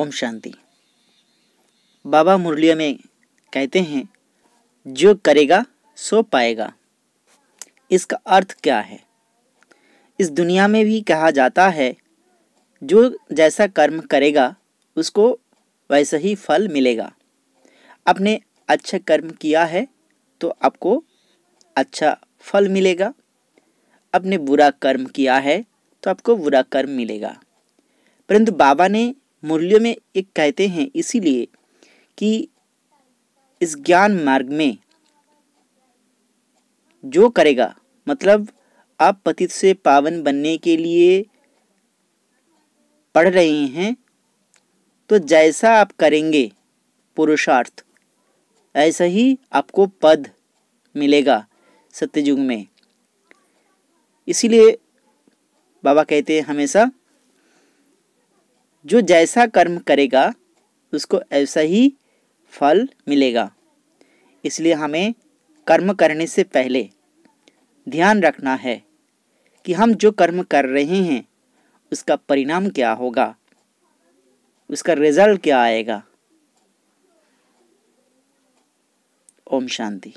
ओम शांति बाबा मुरलिया में कहते हैं जो करेगा सो पाएगा इसका अर्थ क्या है इस दुनिया में भी कहा जाता है जो जैसा कर्म करेगा उसको वैसा ही फल मिलेगा आपने अच्छा कर्म किया है तो आपको अच्छा फल मिलेगा आपने बुरा कर्म किया है तो आपको बुरा कर्म मिलेगा परंतु बाबा ने मूल्यों में एक कहते हैं इसीलिए कि इस ज्ञान मार्ग में जो करेगा मतलब आप पतित से पावन बनने के लिए पढ़ रहे हैं तो जैसा आप करेंगे पुरुषार्थ ऐसा ही आपको पद मिलेगा सत्ययुग में इसीलिए बाबा कहते हैं हमेशा जो जैसा कर्म करेगा उसको ऐसा ही फल मिलेगा इसलिए हमें कर्म करने से पहले ध्यान रखना है कि हम जो कर्म कर रहे हैं उसका परिणाम क्या होगा उसका रिजल्ट क्या आएगा ओम शांति